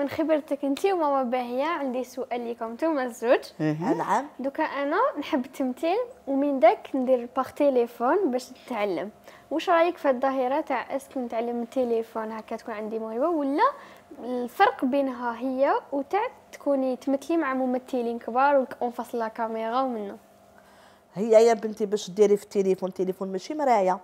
من خبرتك انت وماما باهيه عندي سؤال لكم نتوما الزوج نعم دوكا انا نحب التمثيل ومن داك ندير باغ تيليفون باش نتعلم واش رايك في الظاهره تاع اسك نتعلم التليفون هكا تكون عندي موهبه ولا الفرق بينها هي وتاع تكوني تمثلي مع ممثلين كبار وانفصل لا كاميرا ومنه هي يا بنتي باش ديري في التليفون التليفون ماشي مرايه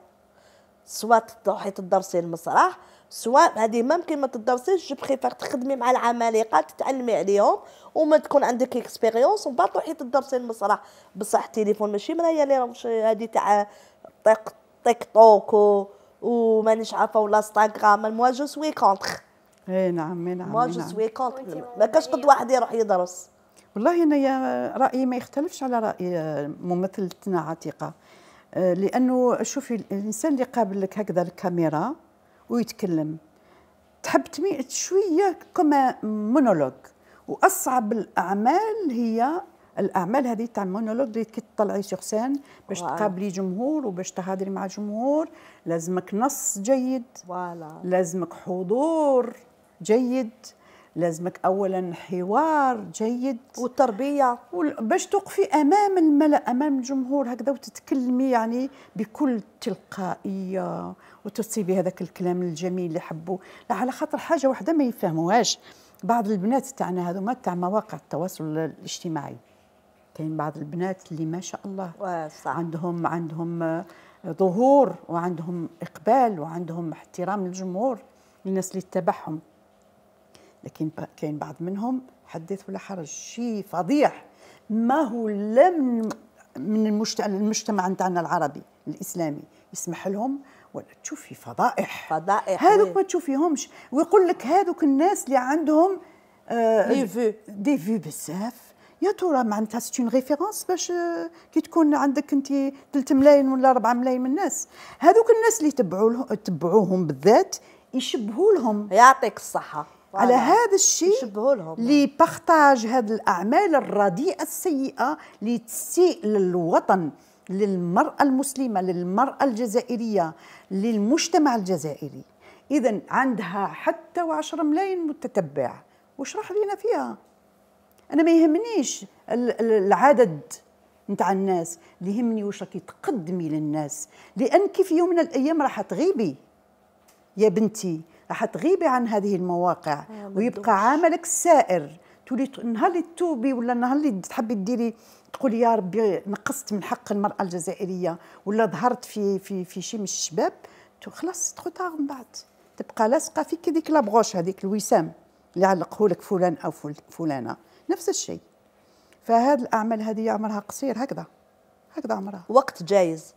سوا تحيط تدرسي المسرح سواء هذه ممكن ما تدرسيش جو بريفير تخدمي مع العمالقه تتعلمي عليهم وما تكون عندك اكسبيريونس ومن بعد تروحي تدرسي المسرح بصح التليفون ماشي مرايا اللي هذه تاع تيك تيك توك ومانيش عارفه ولا انستغرام موا جو سوي كونتر اي نعم اي نعم موا جو سوي كونتر ما كاش قد واحد يروح يدرس والله انا رايي ما يختلفش على راي آه، ممثلتنا عتيقه آه، لانه شوفي الانسان اللي قابل لك هكذا الكاميرا ويتكلم تحب تميل شويه كما مونولوج واصعب الاعمال هي الاعمال هذه تاع المونولوج اللي كي تطلعي شخصين باش تقابلي جمهور وباش تهدري مع جمهور لازمك نص جيد لازمك حضور جيد لازمك اولا حوار جيد والتربيه باش توقفي امام الملا امام الجمهور هكذا وتتكلمي يعني بكل تلقائيه وتصيبي هذاك الكلام الجميل اللي حبوا لا على خاطر حاجه واحده ما يفهموهاش بعض البنات تاعنا هذوما تاع مواقع التواصل الاجتماعي كاين بعض البنات اللي ما شاء الله صح. عندهم عندهم ظهور وعندهم اقبال وعندهم احترام للجمهور الناس اللي تتبعهم لكن كاين بعض منهم حدث ولا حرج شيء فضيح ما هو لم من المجتمع نتاعنا العربي الاسلامي يسمح لهم ولا تشوفي فضائح فضائح هذوك ما تشوفيهمش ويقول لك هذوك الناس اللي عندهم دي فيو دي فيو بزاف يا ترى معناتها سيت اون ريفيرونس باش آه، كي تكون عندك انت 3 ملايين ولا 4 ملايين من الناس هذوك الناس اللي تبعوا تبعوهم بالذات يشبهوا لهم يعطيك الصحه على هذا الشيء اللي بارتاج هذه الاعمال الرديئه السيئه اللي تسيء للوطن للمراه المسلمه للمراه الجزائريه للمجتمع الجزائري اذا عندها حتى وعشر ملايين متتبع واشرح لينا فيها انا ما يهمنيش العدد نتاع الناس اللي يهمني واش راكي تقدمي للناس لأن كيف يوم من الايام راح تغيبي يا بنتي راح تغيبي عن هذه المواقع آه، ويبقى عملك سائر تولي نهار اللي تتوبي ولا نهار اللي تحبي ديري تقولي يا ربي نقصت من حق المراه الجزائريه ولا ظهرت في في في شيء من الشباب خلاص تخطر من بعد تبقى لاصقه فيك ديك لابغوش هذيك الوسام اللي علقه لك فلان او فلانه نفس الشيء فهذه الاعمال هذه عمرها قصير هكذا هكذا عمرها وقت جايز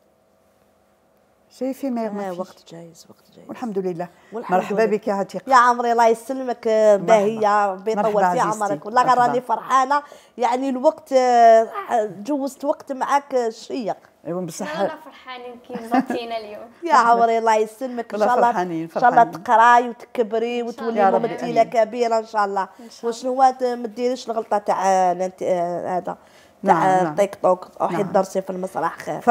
شايفي ما آه وقت جايز وقت جايز والحمد لله والحمد مرحبا بك يا عتيقه يا عمري الله يسلمك آه، باهيه ربي يطول في عمرك والله راني فرحانه يعني الوقت آه، جوزت وقت معك شيق ايوا بصح انا فرحانين كي بطينا اليوم يا عمري الله يسلمك ان شاء الله ان شاء الله تقراي وتكبري وتولي ممثله كبيره ان شاء الله وشنو آه، ما ديريش الغلطه تاع هذا تاع تيك توك روحي تدرسي في المسرح خير